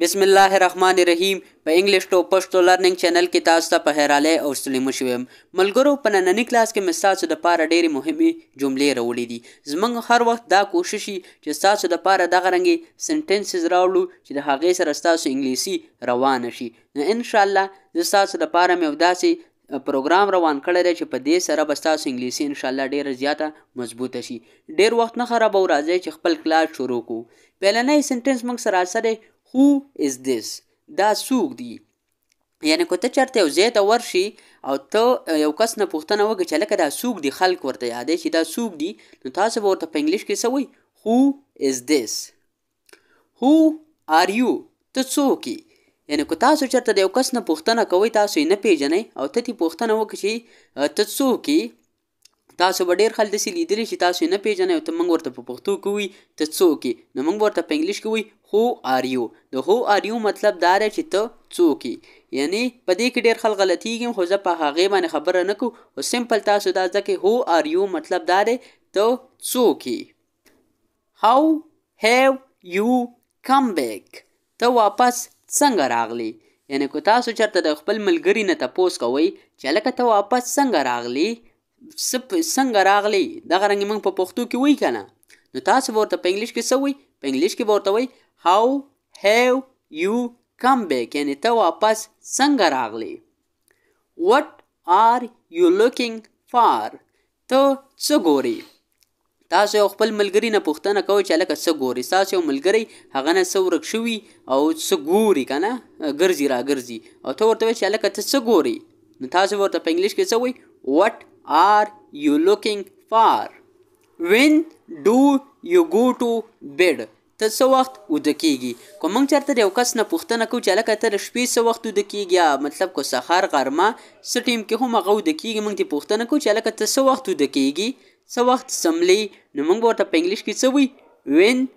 بسم الله الرحمن الرحیم په انګلیش ټو پښتو لرننګ چینل کې تاسو ته په هراله او سلیم شوم ملګرو په نننی کلاس کې مساسو د پاره ډېری مهمه جملې راوړې دي زمنګ هر وخت دا کوشش چې تاسو د پاره دغه رنګي سنټنسز راوړو چې د هغې سره تاسو انګلیسي روان شي ان شاء الله زه تاسو د پاره مې وداسي پروګرام روان کړی دی چې په دې سره به ستاسو انګلیسي انشاءالله ډېره زیاته مضبوطه شي ډېر وخت نه خرابو راځئ چې خپل کلاس شروع کړو پهلنی سنټنس موږ سره سره هو از دیس دا څوک دی یعنی کو ته چرته یو ځای ته ورشي او ته یو کس نه پوښتنه وکړې چې لکه دا څوک دی خلک ورته یادې چې دا څوک دی نو تاسو به ورته په انګلیش کې څه وایي هو از دیس هو آر یو ته څوک یعنی کو تاسو چرته د یو کس نه پوښتنه کوئ تاسو یې نه پیژنئ او ته تی پوښتنه وکړي چې ته څوک تاسو به ډیر خلک دسی لیدلی چې تاسو نه پیژنئ او ته موږ ورته په پښتو کوي ته څوک نو موږ ورته په انګلیش کوي هو آر یو د هو آر یو مطلب دا دی چې ته څوک یعنی په دې کې ډیر خلک غلطیږي خو زه په هغه باندې خبره نه کوم او سمپل تاسو دا ځکه هو آر یو مطلب دا دی ته څوک هاو هاو یو کم بیک ته واپس څنګه راغلی یعنی کو تاسو چرته د خپل ملګری نه تپوس کوئ چې لکه ته واپس څنګه راغلی څنګه راغلی دغه رنګ موږ په پښتو کې وایي کنه نو تاسو ورته په انګلیش کې څه وایي په انګلیش کې ورته وایي هاو هیو یو کم بیک یعنی ته واپس څنګه راغلی وات آر یو لوکینګ فار ته څه ګوري تاسو یو خپل ملګری نه پوښتنه کوئ چې لکه څه ګوري تاسو یو ملګری هغه نه څه ورک شوي او څه ګوري که نه ګرځي را ګرځي او ته ورته وایي چې لکه ته څه ګوري نو تاسو ورته په انګلیش کې څه وایي وټ are you looking for when do you go to bed ته څه وخت وده کیږي کوم چرته یو کس نه پوښتنه کو چې لکه تر شپې څه وخت وده کیږي یا مطلب کو سحر غرمه څه ټیم کې هم غو وده کیږي موږ ته پوښتنه کو چې لکه ته څه وخت وده کیږي څه وخت سملی نو موږ ورته په انګلیش کې څه وی when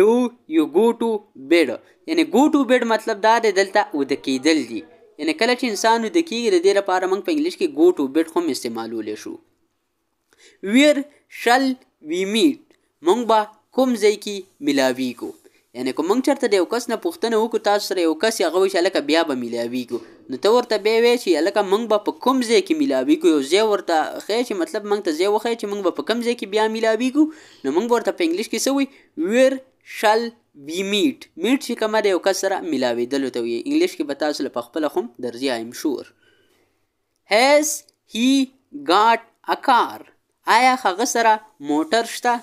do you go to bed یعنی go to bed مطلب دا دی دلته وده کیدل دي یعنی کله چې انسان د کیږي د دې لپاره موږ په انګلیش کې ګو ټو بیټ هم استعمالولې شو ویر شل وی میټ موږ به کوم ځای کې ملاوي کو یعنی کوم چرته د یو کس نه پوښتنه وکړو تاسو سره یو کس هغه وی چې بیا به ملاویږو نو ته ورته به وی چې لکه موږ به په کوم ځای کې ملاویږو یو ځای ورته خې چې مطلب موږ ته ځای وخې چې موږ به په کوم ځای کې بیا ملاویږو نو موږ ورته په انګلیش کې سوې ویر شل وی میټ میټ چې کومه د یو کس سره ملاویدلو ته وي انګلیش کې به تاسو له پخپله خو درځي ایم شور هیز هی ګاټ ا کار آیا هغه سره موټر شته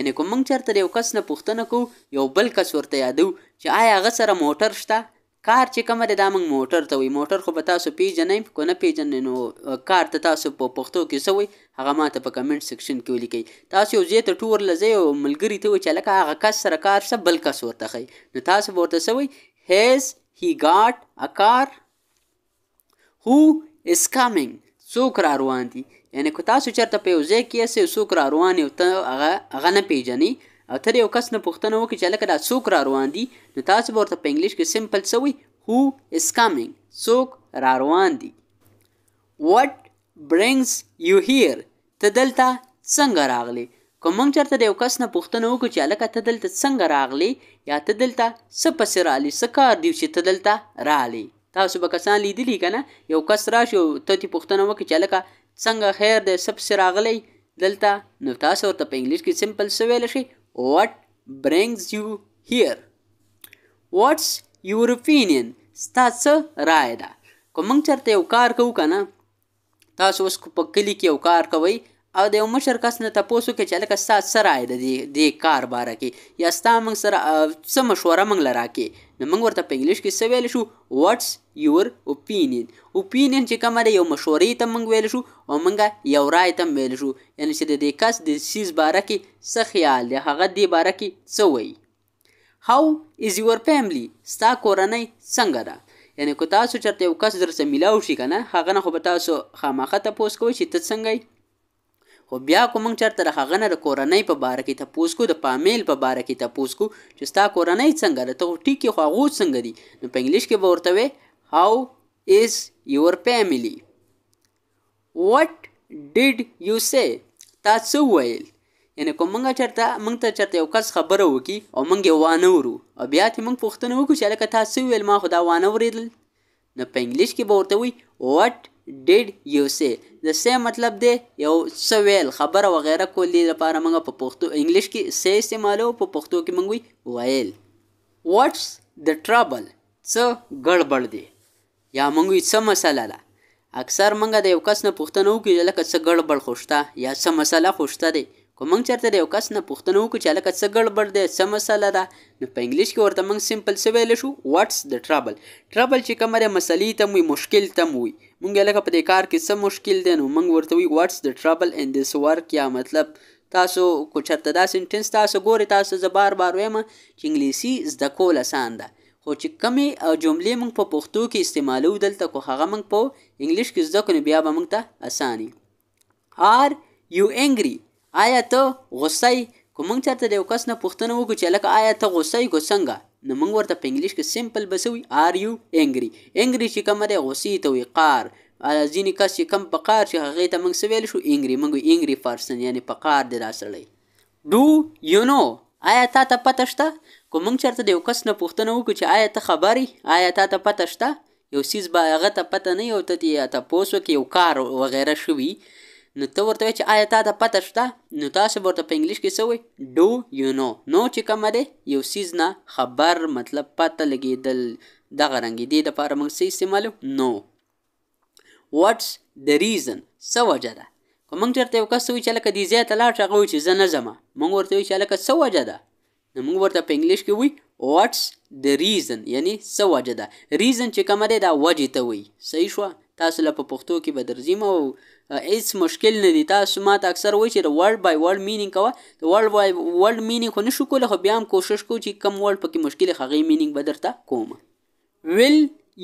یعنی کوم چرته یو کس نه پوښتنه کو یو بل کس ورته یادو چې آیا هغه سره موټر شته کار چې کومه ده دا موږ موټر ته وي موټر خو به تاسو پیژنئ کو نه پیژنئ نو کار ته تاسو په پښتو کې څه وي هغه ماته په کمنټ سیکشن کې ولیکئ تاسو یو ځای ته ټور لځئ او ملګري ته وایي چې هلکه هغه کس سره کار څه بل کس ورته ښیي نو تاسو به ورته څه وایي هیز هی ګاټ ا کار هو از کامینګ څوک را روان دي یعنې که تاسو چېرته په یو ځای کې یاست یو څوک را روان یو ته هغه هغه نه پیژنئ او تر یو کس نه پوښتنه وکړي چې لکه دا څوک را روان دي نو تاسو به ورته په انګلیش کې سمپل سوي هو از کامینګ څوک را روان دي وات برینګز یو هیر ته دلته څنګه راغلی کوم موږ چرته د یو کس نه پوښتنه وکړو چې لکه ته دلته څنګه راغلی یا ته دلته څه پسې رالی څه کار دی چې ته دلته رالی تاسو به کسان لیدلی کنه یو کس راشي او ته تی پوښتنه وکړي چې لکه څنګه خیر دی څه پسې راغلی دلته نو تاسو ورته په انګلیش کې سمپل څه ویلی شئ What brings you here? What's your opinion? ستا څه رائے ده کوم چرته یو کار کوو کنه تاسو اوس په کلی کې یو کار کوئ او د یو مشر کس نه تپوس وکړي چې لکه سات سره آی د دې کار باره کې یا ستا موږ سره څه مشوره موږ لرا کې نو موږ ورته په انګلیش کې څه ویل شو واټس یور اوپینین اوپینین چې کومه ده یو مشورې ته موږ ویل شو او موږ یو رای ته ویل شو یعنې چې د دې کس د سیز باره کې څه خیال دی هغه دې باره کې څه وایي هاو از یور فیملی ستا کورنۍ څنګه ده یعنې که تاسو چېرته یو کس در سره میلاو شي که نه هغه نه خو به تاسو خامخه تپوس کوئ چې ته څنګه خو بیا کوم چرته راغه نه د کورنۍ په باره کې تاسو کو د پامیل په باره کې تاسو کو چې ستا کورنۍ څنګه ده ته ټیکی خو غو څنګه دي نو په انګلیش کې به ورته وي هاو از یور فیملی وات ډیډ یو سه تاسو ویل یعنی کوم مونږ چرته مونږ ته چرته یو کس خبره وکي او مونږ یې وانه ورو او بیا ته مونږ پوښتنه وکړو چې لکه تاسو ویل ما خدا وانه ورېدل نو په انګلیش کې به ورته وي وات ډیډ یو سه د سه مطلب دی یو سویل خبره و غیره کولې لپاره موږ په پښتو انګلیش کې سه استعمالو په پښتو کې موږ وایل واټس د ټرابل څه ګړبړ دی یا موږ څه مسله ده اکثر موږ د یو کس نه پښتنه وکړو لکه څه ګړبړ خوشته یا څه مسله خوشته دی کومنګ چرته د یو کس نه پښتنه وکړو چې لکه څه ګړبړ دی څه مسله ده نو په انګلیش کې ورته موږ سمپل څه ویل شو واټس د ټرابل ټرابل چې کومه مسلې تم وي مشکل تم وي مونږ لکه په دې کار کې څه مشکل دی نو مونږ ورته وی واټس د ټرابل ان دیس ورک یا مطلب تاسو کو چرته دا سنټنس تاسو ګوري تاسو زه بار بار وایم چې انګلیسي زده کول اسان ده خو چې کمې جملې موږ په پښتو کې استعمالو دلته کو هغه موږ په انګلیش کې زده کړو بیا به موږ ته اساني آر یو انګری آیا ته غصه کوم چرته د یو کس نه پوښتنه وکړو چې لکه آیا ته غصه یې څنګه نو موږ ورته په انګلیش کې سمپل بسوي آر یو انګری انګری چې کوم دی غوسې ته وي قار ځینې کس چې کم په قار چې هغې ته موږ څه ویل شو انګری موږ انګری پارسن یعنې په قار دی دا سړی ډو یو نو آیا تا ته پته شته کوم چرته د یو کس نه پوښتنه وکړو چې آیا ته خبرې آیا تا ته پته شته یو سیز به هغه ته پته نه یو ته تپوس وکړي یو کار وغیره شوي نو ته ورته چې آیا تا د پته شته نو تاسو ورته په انګلیش کې څه وایي ډو یو نو نو چې کومه دی یو سیز نه خبر مطلب پته لګېدل دغه رنګ دی د پاره موږ څه استعمالو نو واټس د ریزن څه وجه ده که موږ چېرته یو کس وایي چې هلکه دې ځای ته لاړ شه هغه وایي چې زه نه ځمه موږ ورته وایو چې هلکه څه وجه ده نو موږ ورته په انګلیش کې وایي واټس د ریزن یعنی څه وجه ده ریزن چې کومه دی دا وجې ته وایي صحیح شوه تاسو له په پښتو کې به درځم او هیڅ مشکل نه دی تاسو ما ته اکثر وایي چې د ورډ بای ورډ مینینګ کوه د ورډ بای ورډ مینینګ خو نشو کولی خو بیا هم کوشش کوو چې کم ورډ پکې مشکل هغې مینینګ به درته کوم ویل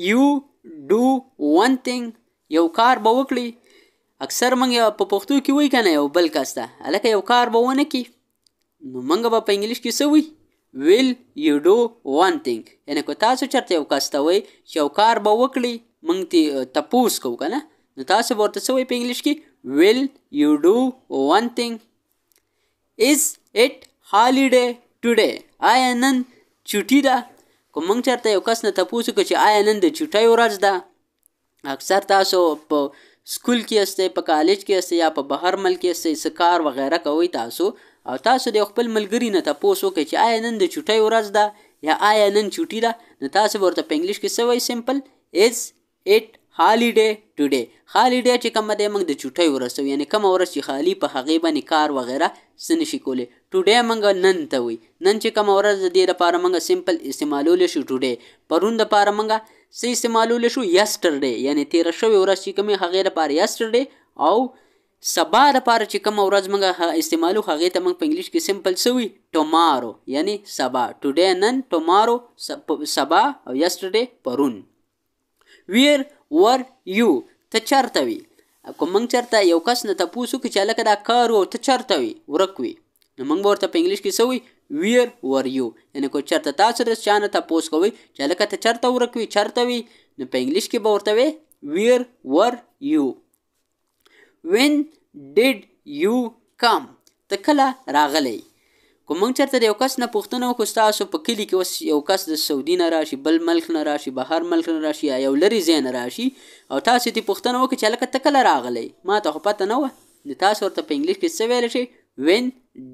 یو ډو ون تھنګ یو کار به وکړي اکثر موږ په پښتو کې وایي کنه یو بل کس ته هلکه یو کار به ونه کړي نو موږ به په انګلیش کې څه وایي will you do one thing یعنی کو تاسو چرته یو کاستوي یو کار به وکړي موږ ته تپوس کو کنه نو تاسو ورته څه وایي په انګلیش کې ویل یو ډو ون ثینګ از اټ هالیډے ټوډے آیا نن چټی ده کوم موږ چرته یو کس نه تپوس کو چې آیا نن د چټای ورځ ده اکثر تاسو په سکول کې استه په کالج کې استه یا په بهر ملک کې استه سکار وغیرہ کوي تاسو او تاسو د خپل ملګری نه تاسو کې چې آیا نن د چټي ورځ ده یا آیا نن چټي ده نو تاسو ورته په انګلیش کې سوي سیمپل از ایټ هالیډي ټوډي هالیډي چې کوم دی موږ د چټي ورسو یعنی کوم ورس چې خالی په هغه باندې کار وغیرہ سن شي کولی ټوډي موږ نن ته وي نن چې کوم ورس د دې لپاره موږ سمپل استعمالول شو ټوډي پرون د لپاره موږ سې استعمالول شو یسټرډي یعنی 13 شوی ورس چې کوم هغه لپاره یسټرډي او سبا لپاره چې کوم ورځ موږ استعمالو هغه ته موږ په انګلیش کې سمپل سوي ټومارو یعنی سبا ټوډي نن ټومارو سبا او یسټرډي پرون ویر ور یو ته چرته وي کوم موږ چرته یو کس نه تاسو کې چې لکه دا کار او ته چرته وي ورکوي نو موږ ورته په انګلیش کې سوي ویر ور یو یعنی کو چرته تاسو رس چانه تاسو کوي چې لکه ته چرته ورکوي چرته وي نو په انګلیش کې به ورته وي ویر ور یو when did you come ته کله راغلی کوم چرته یو کس نه پښتنه خو تاسو په کلی کې اوس یو کس د سعودي نه راشي بل ملک نه راشي بهر ملک نه راشي یو لري زین راشي او تاسو ته پښتنه وکړه چې لکه تکل راغلی ما ته خو پته نه و نو تاسو ورته په انګلیش کې څه ویل شي when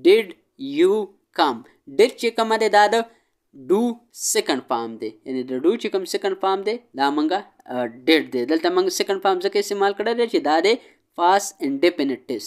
did you come did چې کوم دی دا د ډو سیکنډ فارم دی یعنی د ډو چې کوم سیکنډ فارم دی دا مونږه ډډ دی دلته مونږ سیکنډ فارم ځکه استعمال کړل چې دا دی پاس انډیپینډنس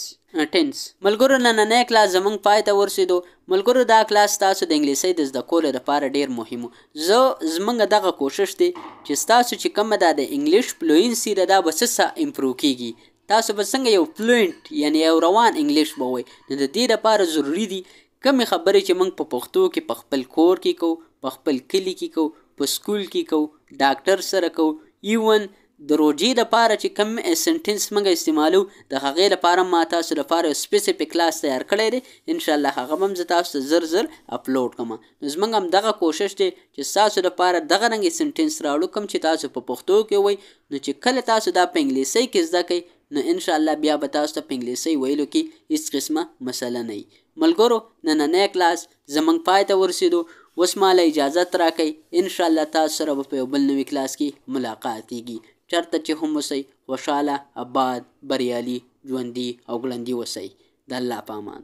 ټینس ملګرو نننې کلاس زمونږ پای ته ورسېدو ملګرو دا کلاس تاسو د انګلیسي د زده کولو لپاره ډیر مهم زه زمونږ دغه کوشش دی چې تاسو چې کومه دا د انګلیش فلوئنسي ده دا به څه امپروو کیږي تاسو به څنګه یو فلوئنت یعنی یو روان انګلیش به وای نو د دې لپاره ضروری دي کمی خبرې چې موږ په پښتو کې په خپل کور کې کوو په خپل کلی کې کوو په سکول کې کوو ډاکټر سره کوو ایون د روجي لپاره چې کم سنټنس موږ استعمالو د هغې لپاره ما تاسو لپاره سپیسیفیک کلاس تیار کړی دی ان شاء الله هغه هم زه تاسو ته زر زر اپلوډ کوم نو زموږ هم دغه کوشش دی چې تاسو لپاره دغه رنګ سنټنس راوړو کوم چې تاسو په پښتو کې وای نو چې کله تاسو دا په انګلیسي کې زده کړئ نو ان شاء الله بیا به تاسو ته په انګلیسي ویلو کې هیڅ قسمه مسله نه وي ملګرو نننۍ کلاس زموږ پای ته ورسېدو اوس مالا اجازت راکئ ان شاء الله تاسو سره په یو بل نوي کلاس کې ملاقات کیږي چرته چې هم وسی خوشاله آباد بریالي ژوندي او ګلندي وسی د الله پامان